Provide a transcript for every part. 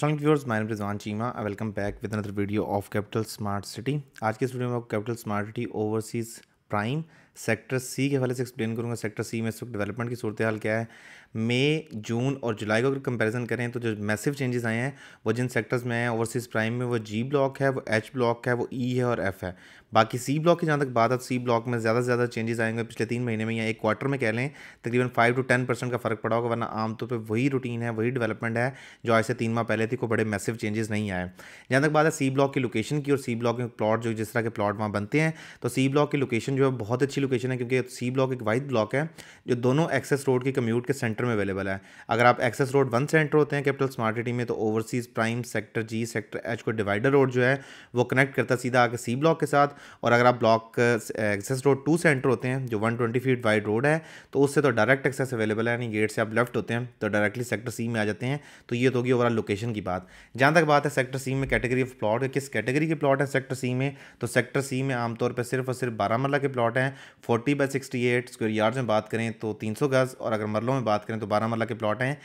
Aslam viewers my name Rizwan Cheema I welcome back with another video of capital smart city आज के इस video में आपको capital smart city overseas prime sector C के हवाले से एक्सप्लेन करूँगा सेक्टर सी में इस वक्त डेवलपमेंट की सूरत हाल क्या है मई जून और जुलाई का अगर कंपेरिजन करें तो जो मैसिव चेंजेस आए हैं वो जिन सेक्टर्स में हैं ओवरसीज़ प्राइम में वो जी ब्लॉक है वो एच ब्लॉक है वो ई e है और एफ़ है बाकी सी ब्लॉक की जहाँ तक बात है सी ब्लॉक में ज़्यादा से ज़्यादा चेंजेस आएंगे पिछले तीन महीने में या एक क्वार्टर में कह लें तकरीबन फाइव टू टेन परसेंट का फ़र्क पड़ा होगा वरना आमतौर पर वही रूटीन है वही डेवलपमेंट है जो आज से तीन माह पहले थी को बड़े मैसिव चेंजेस नहीं आए जहाँ तक बात है सी ब्लॉक की लोकेशन की और सी ब्लॉक के प्लॉट जो जिस तरह के प्लॉट वहाँ बनते हैं तो सी ब्लॉक की लोकेशन जो है बहुत अच्छी अच्छी लोकेशन है क्योंकि सी ब्लॉक एक वाइट ब्लॉक है जो दोनों एक्सेस रोड की कम्यूट के सेंटर में अवेलेबल है अगर आप एक्सेस रोड वन सेंटर होते हैं कैपिटल स्मार्ट सिटी में तो overseas prime sector G sector H को डिवाइडर रोड जो है वो कनेक्ट करता है सीधा आके सी ब्लॉक के साथ और अगर आप block access road to centre होते हैं जो one twenty feet wide road है तो उससे तो डायरेक्ट एक्सेस अवेलेबल है यानी गेट से आप लेफ्ट होते हैं तो डायरेक्टली सेक्टर सी में आ जाते हैं तो ये तो होगी ओवरऑल लोकेशन की बात जहाँ तक बात है सेक्टर सी में कैटेगरी ऑफ प्लॉट किस कैटेगरी के प्लॉट है सेक्टर सी में तो सेक्टर सी में आमतौर पर सिर्फ और सिर्फ बारह के प्लॉट हैं forty by sixty eight square yards में बात करें तो तीन सौ गज़ और अगर मरलों में बात करें तो बारह मरला के प्लॉट हैं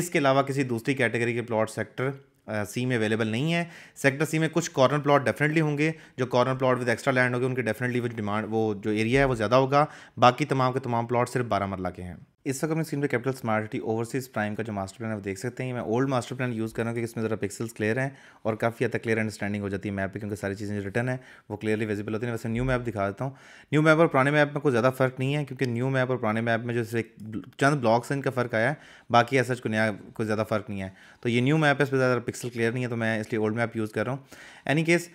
इसके अलावा किसी दूसरी कैटेगरी के प्लॉट सेक्टर सी में अवेलेबल नहीं है सेक्टर सी में कुछ कॉर्नर प्लॉट डेफिनेटली होंगे जो corner plot with extra land होंगे उनके डेफिनेटली वो डिमांड वो जो एरिया है वो ज़्यादा होगा बाकी तमाम के तमाम प्लॉट सिर्फ बारह मरला के हैं इस वक्त अपनी स्क्रीन पे capital smart city overseas prime का जो मास्टर प्लान है वो देख सकते हैं मैं ओल्ड मास्टर प्लान यूज़ कर रहा हूँ क्योंकि इसमें ज़रा पिक्सल्स क्लियर हैं और काफ़ी हद तक क्लियर अंडरस्टैंडिंग हो जाती है मैप पे क्योंकि सारी चीज़ें जो रिटर्न है वो क्लियरली विजिबल होती है वैसे न्यू मैप दिखा देता हूँ न्यू मैप और पुराने मैप में कोई ज़्यादा फर्क नहीं है क्योंकि न्यू मैप और पुराने मैप में जो चंद ब्लॉक्स हैं इनका फ़र्क आया है बाकी ऐसा कुछ नया कोई ज़्यादा फ़र्क नहीं है तो ये न्यू मैप है इस पर ज़्यादा पिक्सल क्लियर नहीं है तो मैं इसलिए ओल्ड मैप यूज़ कर रहा हूँ एनी केस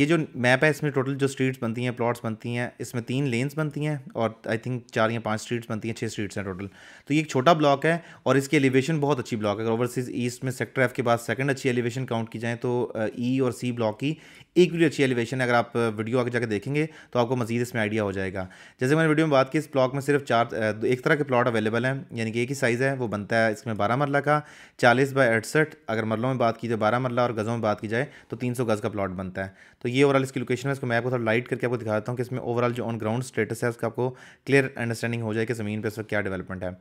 ये जो मैप है इसमें टोटल जो स्ट्रीट्स बनती हैं प्लॉट्स बनती हैं इसमें तीन लेन्स बनती हैं और आई थिंक चार या पाँच स्ट्रीट्स बनती हैं छः स्ट्रीट यूनिट्स हैं टोटल तो ये एक छोटा ब्लॉक है और इसकी एलिवेशन बहुत अच्छी ब्लॉक है अगर ओवरसीज ईस्ट में सेक्टर एफ के बाद सेकंड अच्छी एलिवेशन काउंट की जाए तो ई uh, e और सी ब्लॉक की एक भी अच्छी एलिवेशन है अगर आप वीडियो uh, आगे जाकर देखेंगे तो आपको मजीद इसमें आइडिया हो जाएगा जैसे मैंने वीडियो में बात की इस ब्लॉक में सिर्फ चार uh, एक तरह के प्लॉट अवेलेबल हैं यानी कि एक ही साइज़ है वो बनता है इसमें बारह मरला का चालीस बाय अड़सठ अगर मरलों में बात की जाए बारह मरला और गज़ों में बात की जाए तो तीन सौ गज़ का प्लॉट बनता है तो ये ओवरऑल इसकी लोकेशन है इसको मैं आपको थोड़ा लाइट करके आपको दिखाता हूँ कि इसमें ओवरऑल जो ऑन ग्राउंड स्टेटस है उसका आपको क्लियर अंडरस्टैंडिंग हो जाए कि ज़मीन पर इस क्या क्या डेवलपमेंट है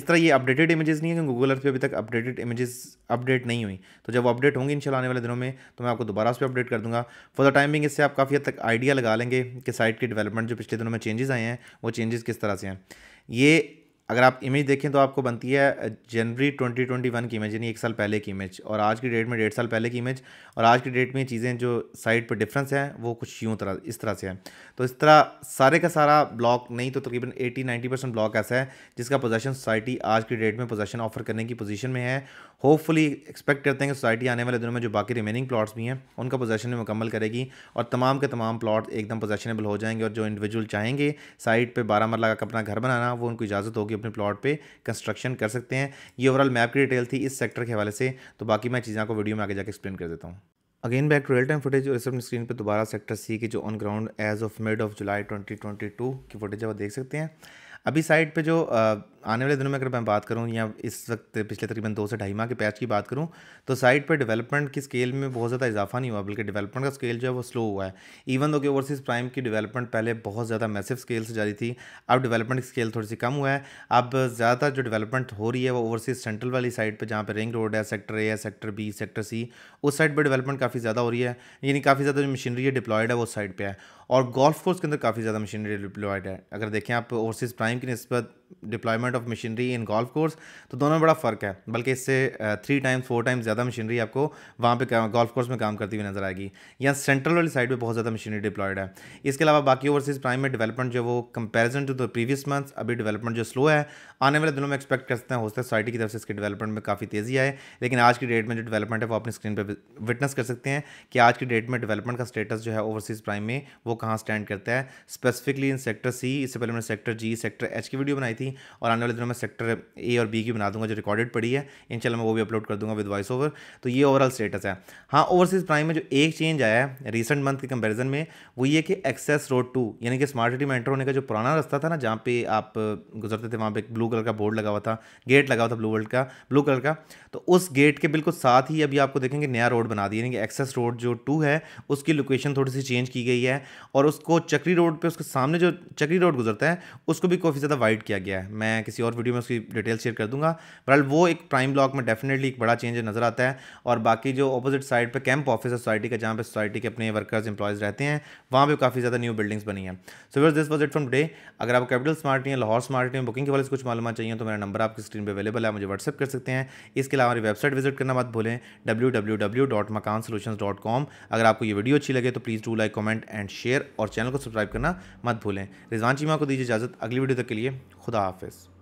इस तरह ये अपडेटेड इमेजेस नहीं है क्योंकि गूगल अर्थ पे अभी तक अपडेटेड इमेजेस अपडेट नहीं हुई तो जब अपडेट होंगी इंशाल्लाह आने वाले दिनों में तो मैं आपको दोबारा उस पर अपडेट कर दूंगा फॉर द टाइमिंग इससे आप काफ़ी हद तक आइडिया लगा लेंगे कि साइट की डेवलपमेंट जो पिछले दिनों में चेंजेस आए हैं वो चेंजेस किस तरह से हैं ये अगर आप इमेज देखें तो आपको बनती है जनवरी 2021 की इमेज यानी एक साल पहले की इमेज और आज की डेट में डेढ़ साल पहले की इमेज और आज की डेट में चीज़ें जो साइट पर डिफरेंस हैं वो कुछ यूँ तरह इस तरह से है तो इस तरह सारे का सारा ब्लॉक नहीं तो तकरीबन 80 90 परसेंट ब्लॉक ऐसा है जिसका पोजेशन सोसाइटी आज की डेट में पोजेशन ऑफर करने की पोजिशन में है होपफुली एक्सपेक्ट करते हैं कि सोसाइटी आने वाले दिनों में जो बाकी रिमेनिंग प्लाट्स भी हैं उनका पोजेशन में मुकम्मल करेगी और तमाम के तमाम प्लाट एकदम पोजेशनेबल हो जाएंगे और जो इंडिविजुअल चाहेंगे साइट पर बारह मरला का अपना घर बनाना वो उनको इजाज़त होगी अपने प्लॉट पे कंस्ट्रक्शन कर सकते हैं ये ओवरऑल मैप की डिटेल थी इस सेक्टर के हवाले से तो बाकी मैं चीजों को वीडियो में आगे जाकर एक्सप्लेन कर देता हूँ again back real time footage और अपनी स्क्रीन पर दोबारा सेक्टर सी की जो on ground as of mid of July 2022 की फुटेज है वो देख सकते हैं अभी साइड पे जो आने वाले दिनों में अगर मैं बात करूँ या इस वक्त पिछले तकरीबन दो से ढाई माह के पैच की बात करूँ तो साइट पर डेवलपमेंट की स्केल में बहुत ज़्यादा इजाफा नहीं हुआ बल्कि डेवलपमेंट का स्केल जो है वो स्लो हुआ है इवन दो कि ओवरसीज़ प्राइम की डेवलपमेंट पहले बहुत ज़्यादा मैसिव स्केल से जारी थी अब डेवलपमेंट की स्केल थोड़ी सी कम हुआ है अब ज़्यादातर जो डेवलपमेंट हो रही है वो ओवरसीज़ सेंट्रल वाली साइड पर जहाँ पर रिंग रोड है सेक्टर ए है सेक्टर बी सेक्टर सी उस साइड पर डेवलपमेंट काफ़ी ज़्यादा हो रही है यानी काफ़ी ज़्यादा जो मशीनरी है डिप्लॉयड है वो उस साइड पर है और गोल्फ कोर्स के अंदर काफ़ी ज़्यादा मशीनरी डिप्लॉयड है अगर देखें आप ओवरसीज़ प्राइम की नस्बत deployment of machinery in golf course तो दोनों में बड़ा फ़र्क है बल्कि इससे थ्री टाइम्स फोर टाइम्स ज़्यादा मशीनरी आपको वहाँ पे गोल्फ कोर्स में काम करती हुई नज़र आएगी या सेंट्रल वाली साइड पे बहुत ज़्यादा मशीनरी डिप्लॉयड है इसके अलावा बाकी ओवरसीज़ प्राइम में डेवलपमेंट जो वो comparison to the previous month अभी डेवलपमेंट जो स्लो है आने वाले दिनों में एक्सपेक्ट करते हैं होस्ते सोसाइटी की तरफ से इसके डेवलपमेंट में काफ़ी तेज़ी आए लेकिन आज की डेट में जो डेवलपमेंट है वो अपनी स्क्रीन पर विटनेस कर सकते हैं कि आज की डेट में डेवलपमेंट का स्टेटस जो है ओवरसीज़ प्राइम में वो कहाँ स्टैंड करता है स्पेसिफिकली इन सेक्टर सी इससे पहले मैंने सेक्टर जी सेक्टर एच की वीडियो बनाई थी थी और आने वाले दिनों में सेक्टर ए और बी की बना दूंगा जो रिकॉर्डेड पड़ी है इन मैं वो भी अपलोड कर दूंगा विद वॉइस ओवर तो ये ओवरऑल स्टेटस है हाँ ओवरसीज़ प्राइम में जो एक चेंज आया है रिसेंट मंथ के कंपेरिजन में वो ये कि एक्सेस रोड टू यानी कि स्मार्ट सिटी में एंटर होने का जो पुराना रास्ता था ना जहाँ पे आप गुजरते थे वहाँ पे ब्लू कलर का बोर्ड लगा हुआ था गेट लगा हुआ था ब्लू वर्ल्ड का ब्लू कलर का तो उस गेट के बिल्कुल साथ ही अभी आपको देखेंगे नया रोड बना दिया यानी कि एक्सेस रोड जो टू है उसकी लोकेशन थोड़ी सी चेंज की गई है और उसको चक्री रोड पर उसके सामने जो चक्री रोड गुजरता है उसको भी काफ़ी ज़्यादा वाइड किया गया है मैं किसी और वीडियो में उसकी डिटेल शेयर कर दूंगा बहरहाल वो एक प्राइम ब्लॉक में डेफिनेटली एक बड़ा चेंज नज़र आता है और बाकी जो अपोजिट साइड पर कैंप ऑफिस है सोसाइटी का जहाँ पर सोसाइटी के अपने वर्कर्स इंप्लॉयज़ रहते हैं वहाँ पर काफ़ी ज़्यादा न्यू बिल्डिंग्स बनी है so verse this was it from day अगर आप कैपिटल स्मार्ट या लाहौर स्मार्ट या बुकिंग के वाले से कुछ मालूम चाहिए तो मेरा नंबर आपकी स्क्रीन पर अवेलेबल है मुझे व्हाट्सअप कर सकते हैं इसके अलावा हमारी वेबसाइट विजिट करना मत भूलें W W W dot Makaan solution dot com अगर आपको ये वीडियो अच्छी लगे तो please do like comment and share और चैनल को सब्सक्राइब करना मत भूलें रिजवान चीमा को दीजिए इजाज़त अगली वीडियो तक के लिए खुदा अल्लाह हाफिज़